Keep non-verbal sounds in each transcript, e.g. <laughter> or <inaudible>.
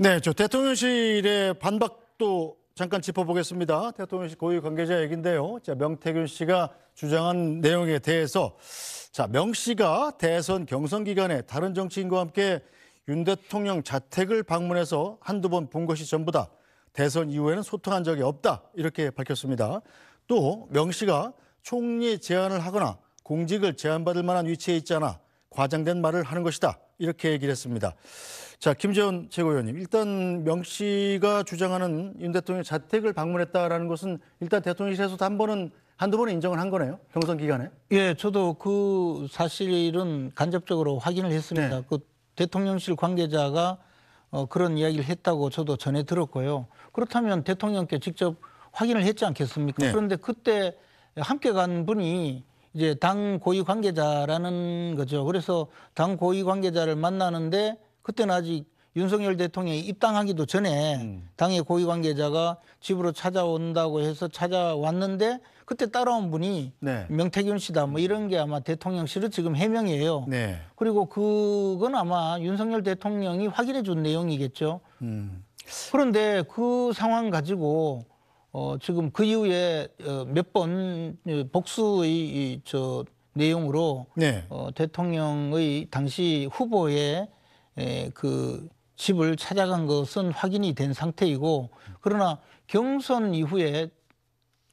네, 저 대통령실의 반박도 잠깐 짚어보겠습니다. 대통령실 고위 관계자 얘긴데요. 자, 명태균 씨가 주장한 내용에 대해서 자, 명 씨가 대선 경선 기간에 다른 정치인과 함께 윤 대통령 자택을 방문해서 한두 번 본 것이 전부다. 대선 이후에는 소통한 적이 없다. 이렇게 밝혔습니다. 또 명 씨가 총리 제안을 하거나 공직을 제안받을 만한 위치에 있잖아. 과장된 말을 하는 것이다. 이렇게 얘기를 했습니다. 자, 김재원 최고위원님. 일단 명 씨가 주장하는 윤 대통령 자택을 방문했다라는 것은 일단 대통령실에서도 한 번은 한두 번은 인정을 한 거네요. 경선 기간에. 예, 저도 그 사실은 간접적으로 확인을 했습니다. 네. 그 대통령실 관계자가 어, 그런 이야기를 했다고 저도 전해 들었고요. 그렇다면 대통령께 직접 확인을 했지 않겠습니까? 네. 그런데 그때 함께 간 분이 이제 당 고위 관계자라는 거죠. 그래서 당 고위 관계자를 만나는데 그때는 아직 윤석열 대통령이 입당하기도 전에 음. 당의 고위 관계자가 집으로 찾아온다고 해서 찾아왔는데 그때 따라온 분이 네. 명태균 씨다 뭐 이런 게 아마 대통령실은 지금 해명이에요. 네. 그리고 그건 아마 윤석열 대통령이 확인해 준 내용이겠죠. 음. 그런데 그 상황 가지고 어, 지금 그 이후에 어, 몇번 예, 복수의 저 내용으로 네. 어, 대통령의 당시 후보의 에, 예, 그 집을 찾아간 것은 확인이 된 상태이고 그러나 경선 이후에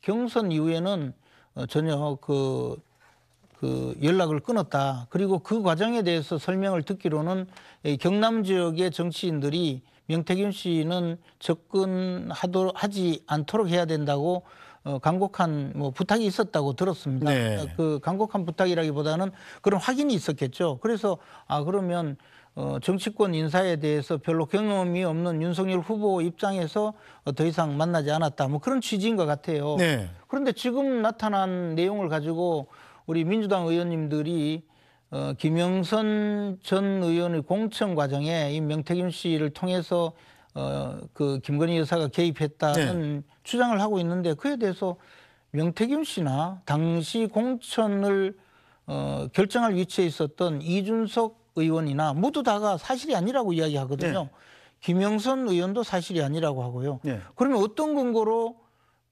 경선 이후에는 어, 전혀 그, 그 연락을 끊었다. 그리고 그 과정에 대해서 설명을 듣기로는 경남 지역의 정치인들이 명태균 씨는 접근하지 도록하 않도록 해야 된다고 어, 간곡한 뭐 부탁이 있었다고 들었습니다. 네. 어, 그 간곡한 부탁이라기보다는 그런 확인이 있었겠죠. 그래서 아 그러면 어, 정치권 인사에 대해서 별로 경험이 없는 윤석열 후보 입장에서 어, 더 이상 만나지 않았다. 뭐 그런 취지인 것 같아요. 네. 그런데 지금 나타난 내용을 가지고 우리 민주당 의원님들이 어, 김영선 전 의원의 공천 과정에 이명태김 씨를 통해서 어, 그 김건희 여사가 개입했다는 네. 주장을 하고 있는데 그에 대해서 명태김 씨나 당시 공천을 어, 결정할 위치에 있었던 이준석 의원이나 모두 다가 사실이 아니라고 이야기하거든요. 네. 김영선 의원도 사실이 아니라고 하고요. 네. 그러면 어떤 근거로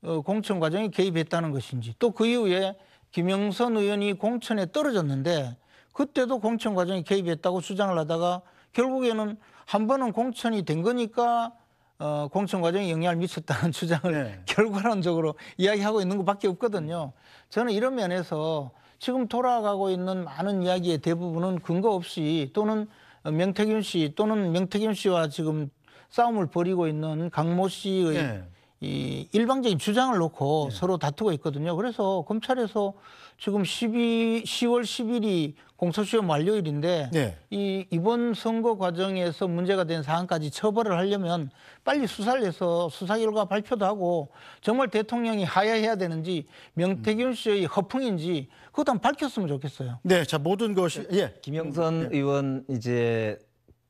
어, 공천 과정에 개입했다는 것인지 또 그 이후에 김영선 의원이 공천에 떨어졌는데 그때도 공천 과정에 개입했다고 주장을 하다가 결국에는 한 번은 공천이 된 거니까 어, 공천 과정에 영향을 미쳤다는 <laughs> 주장을 네. 결과론적으로 이야기하고 있는 것밖에 없거든요. 저는 이런 면에서 지금 돌아가고 있는 많은 이야기의 대부분은 근거 없이 또는 명태균 씨 또는 명태균 씨와 지금 싸움을 벌이고 있는 강모 씨의 네. 이 일방적인 주장을 놓고 네. 서로 다투고 있거든요. 그래서 검찰에서 지금 12, 10월 10일이 공소시효 만료일인데 네. 이 이번 선거 과정에서 문제가 된 사안까지 처벌을 하려면 빨리 수사를 해서 수사 결과 발표도 하고 정말 대통령이 하야해야 되는지 명태균 음. 씨의 허풍인지 그것도 한번 밝혔으면 좋겠어요. 네, 자 모든 것이 예. 김영선 네. 의원 이제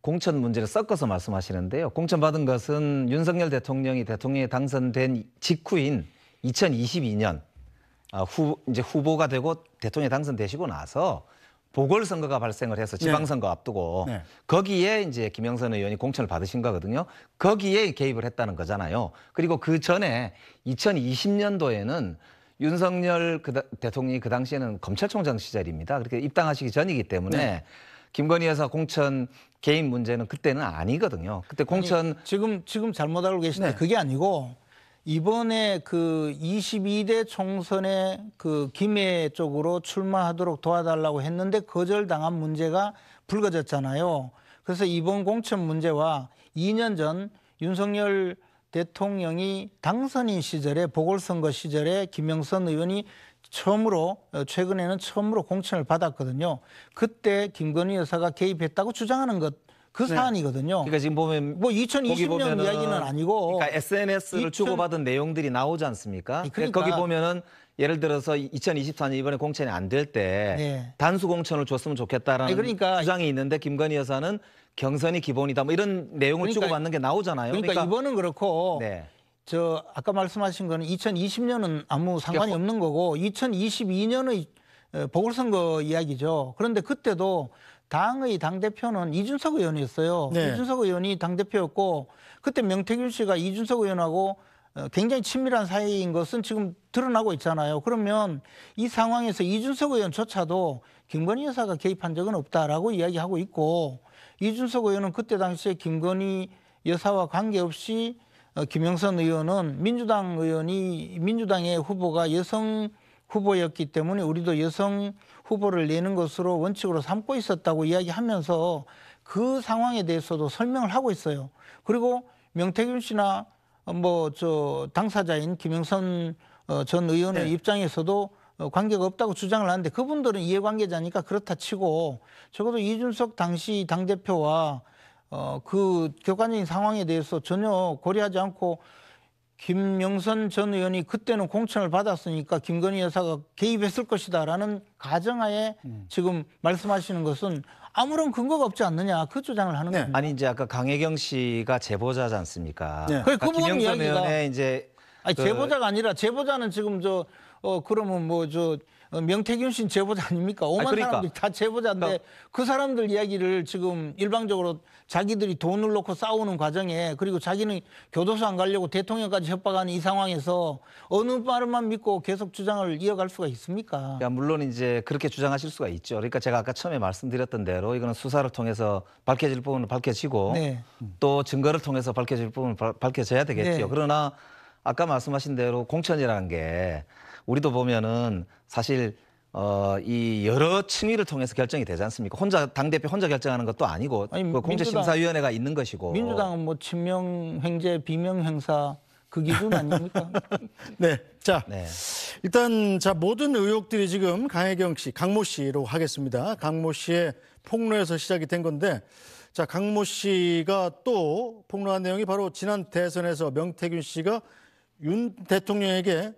공천 문제를 섞어서 말씀하시는데요. 공천 받은 것은 윤석열 대통령이 대통령에 당선된 직후인 2022년 아, 후 이제 후보가 되고 대통령에 당선되시고 나서 보궐선거가 발생을 해서 네. 지방선거 앞두고 네. 거기에 이제 김영선 의원이 공천을 받으신 거거든요. 거기에 개입을 했다는 거잖아요. 그리고 그 전에 2020년도에는 윤석열 그 대통령이 그 당시에는 검찰총장 시절입니다. 그렇게 입당하시기 전이기 때문에 네. 김건희 여사 공천 개인 문제는 그때는 아니거든요. 그때 공천 아니, 지금 지금 잘못 알고 계신데 네. 그게 아니고 이번에 그 22대 총선에 그 김해 쪽으로 출마하도록 도와달라고 했는데 거절당한 문제가 불거졌잖아요. 그래서 이번 공천 문제와 2년 전 윤석열 대통령이 당선인 시절에 보궐선거 시절에 김영선 의원이 처음으로 어, 최근에는 처음으로 공천을 받았거든요. 그때 김건희 여사가 개입했다고 주장하는 것그 네. 사안이거든요. 그러니까 지금 보면 뭐 2020년 이야기는 아니고 그러니까 SNS를 2000... 주고받은 내용들이 나오지 않습니까 그러니까, 그러니까 거기 보면은 예를 들어서 2024년 이번에 공천이 안 될때 네. 단수 공천을 줬으면 좋겠다라는 그러니까, 주장이 있는데 김건희 여사는 경선이 기본이다 뭐 이런 내용을 그러니까, 주고받는 게 나오잖아요. 그러니까, 그러니까 이번은 그렇고 네. 저 아까 말씀하신 거는 2020년은 아무 상관이 그러니까 없는 거고 2022년의 어, 보궐선거 이야기죠. 그런데 그때도 당의 당대표는 이준석 의원이었어요. 네. 이준석 의원이 당대표였고 그때 명태균 씨가 이준석 의원하고 어, 굉장히 친밀한 사이인 것은 지금 드러나고 있잖아요. 그러면 이 상황에서 이준석 의원조차도 김건희 여사가 개입한 적은 없다라고 이야기하고 있고 이준석 의원은 그때 당시에 김건희 여사와 관계없이 어, 김영선 의원은 민주당 의원이 민주당의 후보가 여성 후보였기 때문에 우리도 여성 후보를 내는 것으로 원칙으로 삼고 있었다고 이야기하면서 그 상황에 대해서도 설명을 하고 있어요. 그리고 명태균 씨나 뭐 저 당사자인 김영선 어, 전 의원의 네. 입장에서도 어, 관계가 없다고 주장을 하는데 그분들은 이해관계자니까 그렇다 치고 적어도 이준석 당시 당대표와 어, 그교관적인 상황에 대해서 전혀 고려하지 않고 김명선전 의원이 그때는 공천을 받았으니까 김건희 여사가 개입했을 것이다라는 가정하에 음. 지금 말씀하시는 것은 아무런 근거가 없지 않느냐 그 주장을 하는 네. 겁니다. 아니 이제 아까 강혜경 씨가 제보자지 않습니까? 네. 그러니까 그 부분 이야기가 이제 아니, 그... 제보자가 아니라 제보자는 지금 저어 그러면 뭐저 어, 명태균 씨는 제보자 아닙니까? 오만 그러니까. 사람들 다 제보자인데 그러니까. 그 사람들 이야기를 지금 일방적으로 자기들이 돈을 놓고 싸우는 과정에 그리고 자기는 교도소 안 가려고 대통령까지 협박하는 이 상황에서 어느 말만 믿고 계속 주장을 이어갈 수가 있습니까? 야, 물론 이제 그렇게 주장하실 수가 있죠. 그러니까 제가 아까 처음에 말씀드렸던 대로 이거는 수사를 통해서 밝혀질 부분은 밝혀지고 네. 또 증거를 통해서 밝혀질 부분은 밝혀져야 되겠죠. 네. 그러나 아까 말씀하신 대로 공천이라는 게 우리도 보면은 사실 어, 이 여러 층위를 통해서 결정이 되지 않습니까? 혼자 당 대표 혼자 결정하는 것도 아니고 아니, 그 공제심사위원회가 있는 것이고 민주당은 뭐 친명 행제 비명 행사 그 기준 아닙니까? <laughs> 네, 자 네. 일단 자 모든 의혹들이 지금 강혜경 씨, 강모 씨로 하겠습니다. 강모 씨의 폭로에서 시작이 된 건데 자 강모 씨가 또 폭로한 내용이 바로 지난 대선에서 명태균 씨가 윤 대통령에게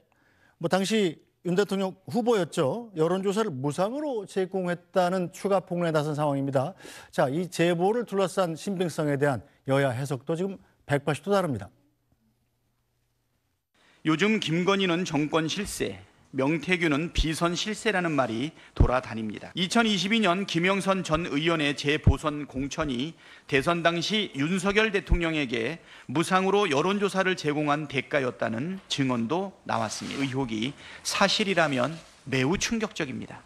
뭐 당시 윤 대통령 후보였죠. 여론조사를 무상으로 제공했다는 추가 폭로에 나선 상황입니다. 자, 이 제보를 둘러싼 신빙성에 대한 여야 해석도 지금 180도 다릅니다. 요즘 김건희는 정권 실세, 명태균은 비선 실세라는 말이 돌아다닙니다. 2022년 김영선 전 의원의 재보선 공천이 대선 당시 윤석열 대통령에게 무상으로 여론조사를 제공한 대가였다는 증언도 나왔습니다. 의혹이 사실이라면 매우 충격적입니다.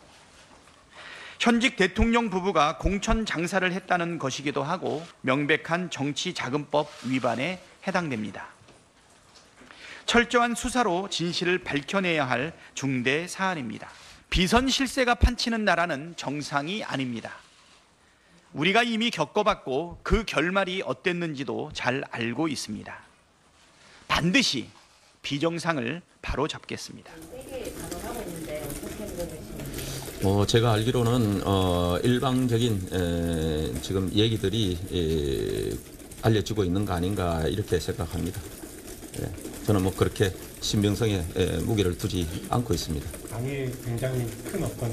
현직 대통령 부부가 공천 장사를 했다는 것이기도 하고 명백한 정치 자금법 위반에 해당됩니다. 철저한 수사로 진실을 밝혀내야 할 중대 사안입니다. 비선 실세가 판치는 나라는 정상이 아닙니다. 우리가 이미 겪어봤고 그 결말이 어땠는지도 잘 알고 있습니다. 반드시 비정상을 바로 잡겠습니다. 어, 제가 알기로는 어, 일방적인 에, 지금 얘기들이 에, 알려지고 있는 거 아닌가 이렇게 생각합니다. 예. 저는 뭐 그렇게 신빙성에 예, 무게를 두지 않고 있습니다. 당이 굉장히 큰 어떤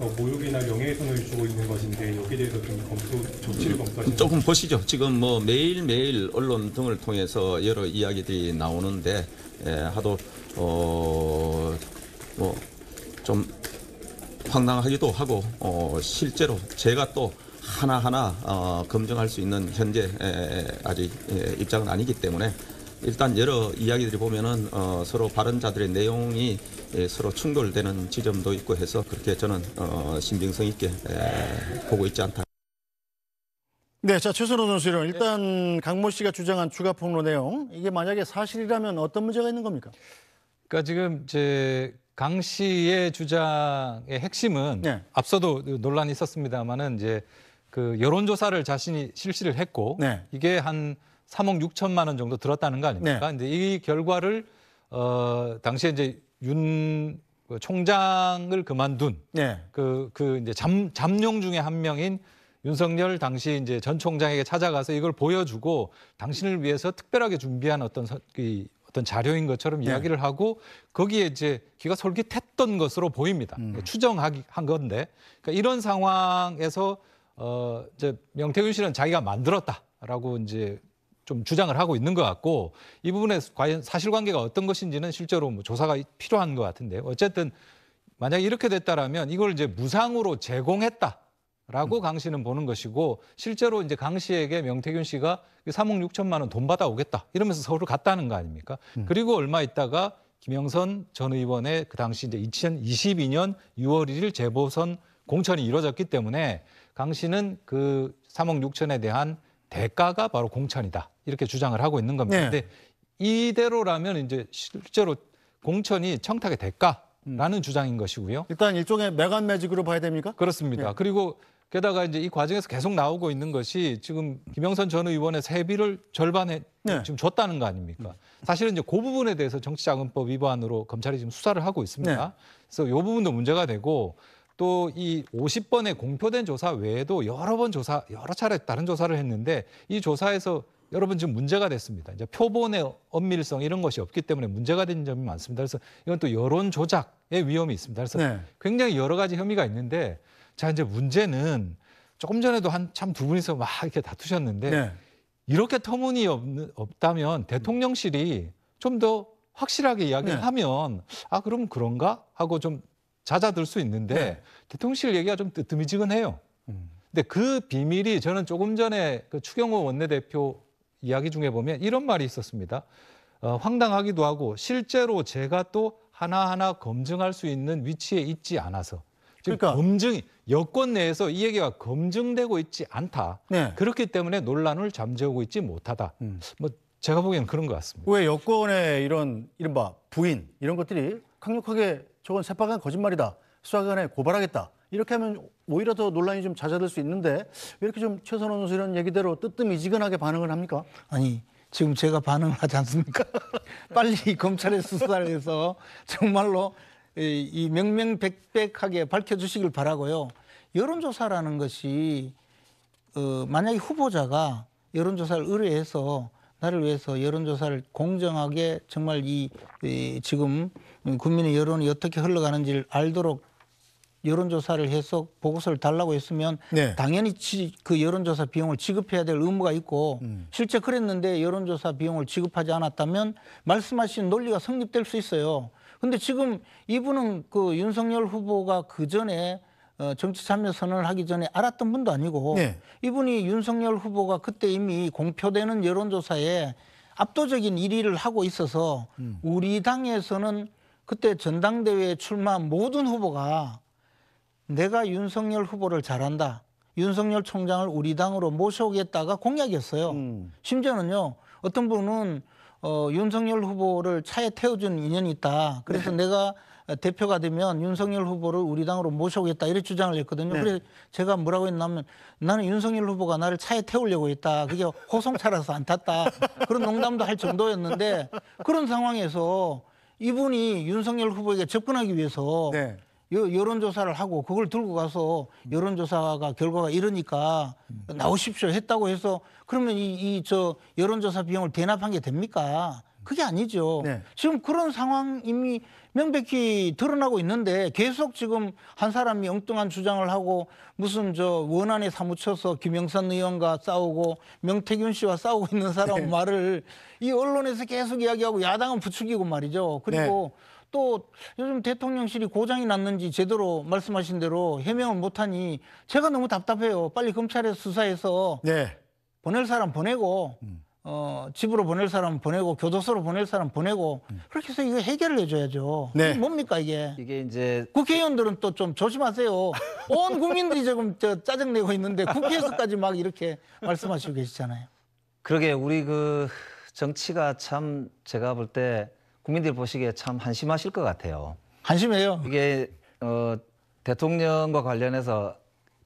어, 모욕이나 명예훼손을 주고 있는 것인데 여기에 대해서 좀 검토 조치를 음, 검토하시는 조금 보시죠. 지금 뭐 매일 매일 언론 등을 통해서 여러 이야기들이 나오는데 예, 하도 어뭐 좀 황당하기도 하고 어, 실제로 제가 또 하나하나 어, 검증할 수 있는 현재 에, 아직 에, 입장은 아니기 때문에 일단 여러 이야기들이 보면은 어, 서로 발언자들의 내용이 예, 서로 충돌되는 지점도 있고 해서 그렇게 저는 어, 신빙성 있게 에, 보고 있지 않다. 네, 자 최선호 선수 이 일단 강모 씨가 주장한 추가 폭로 내용 이게 만약에 사실이라면 어떤 문제가 있는 겁니까? 그러니까 지금 제강 씨의 주장의 핵심은 네. 앞서도 논란이 있었습니다만은 이제 그 여론조사를 자신이 실시를 했고 네. 이게 한 3억 6천만 원 정도 들었다는 거 아닙니까? 네. 근데 이 결과를 어 당시에 이제 윤 총장을 그만둔 네. 그, 그 이제 잠, 잠룡 중에 한 명인 윤석열 당시 이제 전 총장에게 찾아가서 이걸 보여주고 당신을 위해서 특별하게 준비한 어떤 서, 이, 어떤 자료인 것처럼 네. 이야기를 하고 거기에 이제 기가 솔깃했던 것으로 보입니다. 음. 그러니까 추정한 하기 건데 그러니까 이런 상황에서 어 이제 명태균 씨는 자기가 만들었다라고 이제 좀 주장을 하고 있는 것 같고 이 부분에 과연 사실관계가 어떤 것인지는 실제로 뭐 조사가 필요한 것같은데 어쨌든 만약 이렇게 됐다라면 이걸 이제 무상으로 제공했다. 라고 음. 강 씨는 보는 것이고 실제로 이제 강 씨에게 명태균 씨가 3억 그 6천만 원 돈 받아오겠다 이러면서 서울을 갔다는 거 아닙니까? 음. 그리고 얼마 있다가 김영선 전 의원의 그 당시 이제 2022년 6월 1일 재보선 공천이 이루어졌기 때문에 강 씨는 그 3억 6천에 대한 대가가 바로 공천이다 이렇게 주장을 하고 있는 겁니다. 네. 근데 이대로라면 이제 실제로 공천이 청탁의 대가라는 음. 주장인 것이고요. 일단 일종의 매간 매직으로 봐야 됩니까? 그렇습니다. 네. 그리고 게다가 이제 이 과정에서 계속 나오고 있는 것이 지금 김영선 전 의원의 세비를 절반에 네. 지금 줬다는 거 아닙니까? 사실은 이제 그 부분에 대해서 정치자금법 위반으로 검찰이 지금 수사를 하고 있습니다. 네. 그래서 이 부분도 문제가 되고 또이 50번의 공표된 조사 외에도 여러 번 조사, 여러 차례 다른 조사를 했는데 이 조사에서 여러분 지금 문제가 됐습니다. 이제 표본의 엄밀성 이런 것이 없기 때문에 문제가 된 점이 많습니다. 그래서 이건 또 여론 조작의 위험이 있습니다. 그래서 네. 굉장히 여러 가지 혐의가 있는데 자 이제 문제는 조금 전에도 한참 두 분이서 막 이렇게 다투셨는데 네. 이렇게 터무니없다면 대통령실이 좀 더 확실하게 이야기를 네. 하면 아 그럼 그런가 하고 좀 잦아들 수 있는데 네. 대통령실 얘기가 좀 뜨미지근해요. 뜨 음. 근데 그 비밀이 저는 조금 전에 그 추경호 원내대표 이야기 중에 보면 이런 말이 있었습니다. 어, 황당하기도 하고 실제로 제가 또 하나하나 검증할 수 있는 위치에 있지 않아서 그러니까 검증이 여권 내에서 이 얘기가 검증되고 있지 않다. 네. 그렇기 때문에 논란을 잠재우고 있지 못하다. 음. 뭐 제가 보기에는 그런 것 같습니다. 왜 여권의 이런 이른바 부인 이런 것들이 강력하게 저건 새빨간 거짓말이다. 수사기관에 고발하겠다. 이렇게 하면 오히려 더 논란이 좀 잦아들 수 있는데 왜 이렇게 좀 최선호 선수 이런 얘기대로 뜨뜨미지근하게 반응을 합니까? 아니 지금 제가 반응 하지 않습니까? <laughs> 빨리 검찰의 수사를 해서 정말로 이, 이 명명백백하게 밝혀주시길 바라고요. 여론조사라는 것이 어, 만약에 후보자가 여론조사를 의뢰해서 나를 위해서 여론조사를 공정하게 정말 이, 이 지금 음, 국민의 여론이 어떻게 흘러가는지를 알도록 여론조사를 해서 보고서를 달라고 했으면 네. 당연히 지, 그 여론조사 비용을 지급해야 될 의무가 있고 음. 실제 그랬는데 여론조사 비용을 지급하지 않았다면 말씀하신 논리가 성립될 수 있어요. 근데 지금 이분은 그 윤석열 후보가 그 전에 어, 정치 참여 선언을 하기 전에 알았던 분도 아니고 네. 이분이 윤석열 후보가 그때 이미 공표되는 여론조사에 압도적인 1위를 하고 있어서 음. 우리 당에서는 그때 전당대회에 출마한 모든 후보가 내가 윤석열 후보를 잘한다. 윤석열 총장을 우리 당으로 모셔오겠다가 공약이었어요. 음. 심지어는요. 어떤 분은 어, 윤석열 후보를 차에 태워준 인연이 있다. 그래서 네. 내가 대표가 되면 윤석열 후보를 우리 당으로 모셔오겠다 이런 주장을 했거든요. 네. 그래서 제가 뭐라고 했냐면 나는 윤석열 후보가 나를 차에 태우려고 했다. 그게 호송차라서 안 탔다. 그런 농담도 할 정도였는데 그런 상황에서 이분이 윤석열 후보에게 접근하기 위해서 네. 여, 여론조사를 하고 그걸 들고 가서 여론조사가 결과가 이러니까 나오십시오 했다고 해서 그러면 이 저 여론조사 비용을 대납한 게 됩니까? 그게 아니죠. 네. 지금 그런 상황 이미 명백히 드러나고 있는데 계속 지금 한 사람이 엉뚱한 주장을 하고 무슨 저 원안에 사무쳐서 김영선 의원과 싸우고 명태균 씨와 싸우고 있는 사람 네. 말을 이 언론에서 계속 이야기하고 야당은 부추기고 말이죠. 그리고 네. 또 요즘 대통령실이 고장이 났는지 제대로 말씀하신 대로 해명을 못하니 제가 너무 답답해요. 빨리 검찰에 수사해서 네. 보낼 사람 보내고 음. 어, 집으로 보낼 사람 보내고 교도소로 보낼 사람 보내고 음. 그렇게 해서 이거 해결을 해줘야죠. 네. 이게 뭡니까 이게? 이게 이제 국회의원들은 또 좀 조심하세요. 온 국민들이 지금 저 짜증 내고 있는데 국회에서까지 막 이렇게 말씀하시고 계시잖아요. 그러게 우리 그 정치가 참 제가 볼 때 국민들 보시기에 참 한심하실 것 같아요. 한심해요. 이게 어, 대통령과 관련해서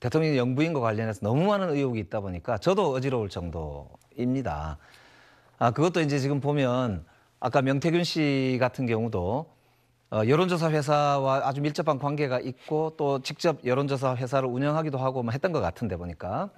대통령 영부인과 관련해서 너무 많은 의혹이 있다 보니까 저도 어지러울 정도입니다. 아, 그것도 이제 지금 보면 아까 명태균 씨 같은 경우도 어, 여론조사 회사와 아주 밀접한 관계가 있고 또 직접 여론조사 회사를 운영하기도 하고 뭐 했던 것 같은데 보니까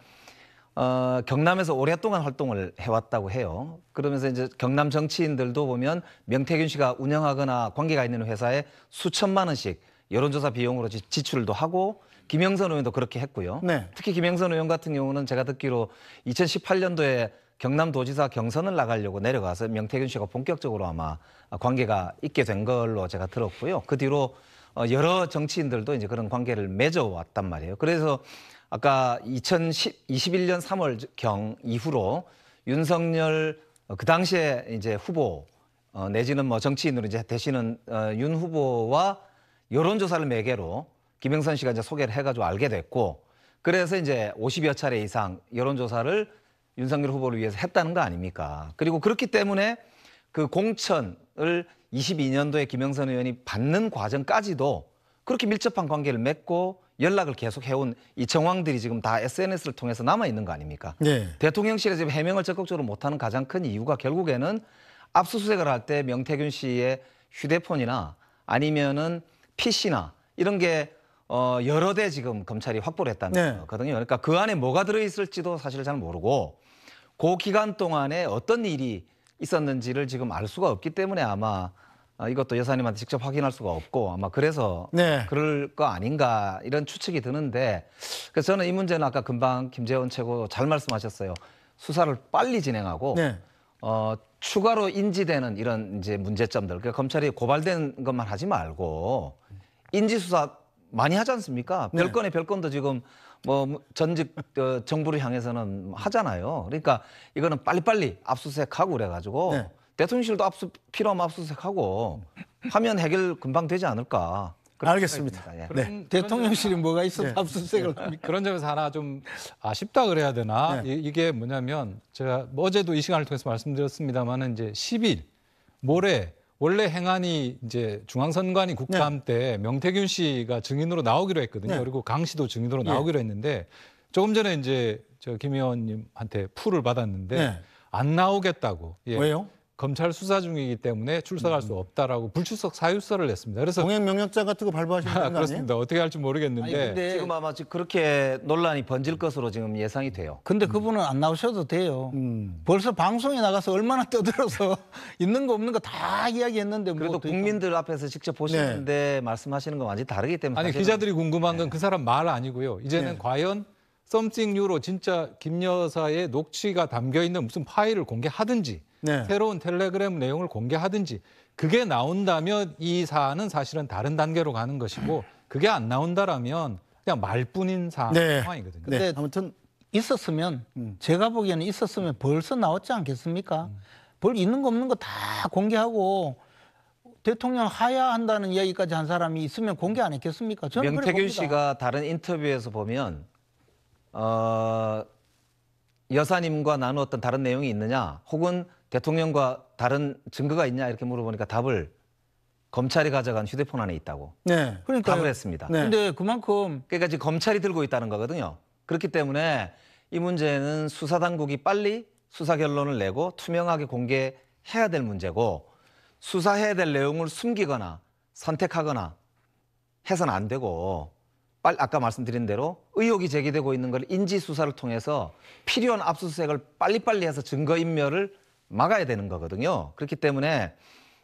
어, 경남에서 오랫동안 활동을 해왔다고 해요. 그러면서 이제 경남 정치인들도 보면 명태균 씨가 운영하거나 관계가 있는 회사에 수천만 원씩 여론조사 비용으로 지출도 하고 김영선 의원도 그렇게 했고요. 네. 특히 김영선 의원 같은 경우는 제가 듣기로 2018년도에 경남도지사 경선을 나가려고 내려가서 명태균 씨가 본격적으로 아마 관계가 있게 된 걸로 제가 들었고요. 그 뒤로 어, 여러 정치인들도 이제 그런 관계를 맺어왔단 말이에요. 그래서 아까 2021년 3월 경 이후로 윤석열 어, 그 당시에 이제 후보 어, 내지는 뭐 정치인으로 이제 되시는 윤 후보와 여론조사를 매개로 김영선 씨가 이제 소개를 해가지고 알게 됐고 그래서 이제 50여 차례 이상 여론조사를 윤석열 후보를 위해서 했다는 거 아닙니까? 그리고 그렇기 때문에 그 공천을 22년도에 김영선 의원이 받는 과정까지도 그렇게 밀접한 관계를 맺고 연락을 계속 해온 이 정황들이 지금 다 SNS를 통해서 남아 있는 거 아닙니까? 네. 대통령실에 지금 해명을 적극적으로 못하는 가장 큰 이유가 결국에는 압수수색을 할 때 명태균 씨의 휴대폰이나 아니면은 PC나 이런 게 어, 여러 대 지금 검찰이 확보를 했다는 네. 거거든요. 그러니까 그 안에 뭐가 들어있을지도 사실 잘 모르고 그 기간 동안에 어떤 일이 있었는지를 지금 알 수가 없기 때문에 아마 어, 이것도 여사님한테 직접 확인할 수가 없고 아마 그래서 네. 그럴 거 아닌가 이런 추측이 드는데 그래서 저는 이 문제는 아까 금방 김재원 최고 잘 말씀하셨어요. 수사를 빨리 진행하고 네. 어, 추가로 인지되는 이런 이제 문제점들 그러니까 검찰이 고발된 것만 하지 말고 인지 수사 많이 하지 않습니까? 네. 별건에 별건도 지금 뭐 전직 어, 정부를 향해서는 하잖아요. 그러니까 이거는 빨리빨리 압수수색하고 그래가지고 네. 대통령실도 압수 필요하면 압수수색하고 하면 해결 금방 되지 않을까. 알겠습니다. 예. 네. 대통령실이 뭐가 있어서 네. 압수수색을 합 그런 점에서 하나 좀 아쉽다 그래야 되나 네. 이, 게 뭐냐면 제가 뭐 어제도 이 시간을 통해서 말씀드렸습니다마는 이제 10일 모레 원래 행안이 이제 중앙선관위 네. 국감 네. 때 명태균 씨가 증인으로 나오기로 했거든요. 네. 그리고 강 씨도 증인으로 예. 나오기로 했는데 조금 전에 이제 저김 의원님한테 풀을 받았는데 네. 안 나오겠다고. 예. 왜요? 검찰 수사 중이기 때문에 출석할 수 음, 음. 없다라고 불출석 사유서를 냈습니다. 그래서 공행 명령장 같은 거 발부하시는 아, 거 아니에요? 그렇습니다. 어떻게 할지 모르겠는데 아니 근데 지금 아마 그렇게 논란이 번질 것으로 지금 예상이 돼요. 근데 음. 그분은 안 나오셔도 돼요. 벌써 방송에 나가서 얼마나 떠들어서 <laughs> 있는 거 없는 거 다 이야기했는데 뭐 그래도 또 국민들 앞에서 직접 보시는데 네. 말씀하시는 건 완전히 다르기 때문에 아니 기자들이 궁금한 건그 네. 사람 말 아니고요. 이제는 네. 과연 썸씽 유로 진짜 김 여사의 녹취가 담겨 있는 무슨 파일을 공개하든지 네. 새로운 텔레그램 내용을 공개하든지 그게 나온다면 이 사안은 사실은 다른 단계로 가는 것이고 그게 안 나온다라면 그냥 말뿐인 사, 안이거든요 네. 네. 근데 네. 아무튼 있었으면 음. 제가 보기에는 있었으면 벌써 나왔지 않겠습니까? 음. 벌 있는 거 없는 거 다 공개하고 대통령 하야한다는 이야기까지 한 사람이 있으면 공개 안 했겠습니까? 저는 명태균 씨가 다른 인터뷰에서 보면 어, 여사님과 나누었던 다른 내용이 있느냐, 혹은 대통령과 다른 증거가 있냐 이렇게 물어보니까 답을 검찰이 가져간 휴대폰 안에 있다고 네, 그러니까요. 답을 했습니다. 네. 근데 그만큼 그러니까 지금 검찰이 들고 있다는 거거든요. 그렇기 때문에 이 문제는 수사 당국이 빨리 수사 결론을 내고 투명하게 공개해야 될 문제고 수사해야 될 내용을 숨기거나 선택하거나 해선 안 되고 빨리 아까 말씀드린 대로 의혹이 제기되고 있는 걸 인지 수사를 통해서 필요한 압수수색을 빨리빨리 해서 증거 인멸을 막아야 되는 거거든요. 그렇기 때문에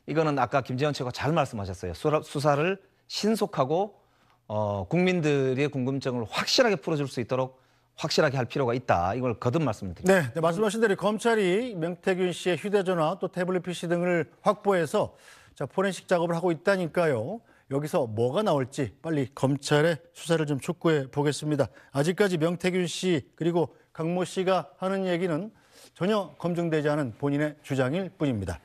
이거는 아까 김재원 최고 잘 말씀하셨어요. 수사를 신속하고 어, 국민들의 궁금증을 확실하게 풀어줄 수 있도록 확실하게 할 필요가 있다. 이걸 거듭 말씀드립니다. 네, 네 말씀하신 대로 검찰이 명태균 씨의 휴대전화 또 태블릿 PC 등을 확보해서 자, 포렌식 작업을 하고 있다니까요. 여기서 뭐가 나올지 빨리 검찰의 수사를 좀 촉구해 보겠습니다. 아직까지 명태균 씨 그리고 강모 씨가 하는 얘기는 전혀 검증되지 않은 본인의 주장일 뿐입니다.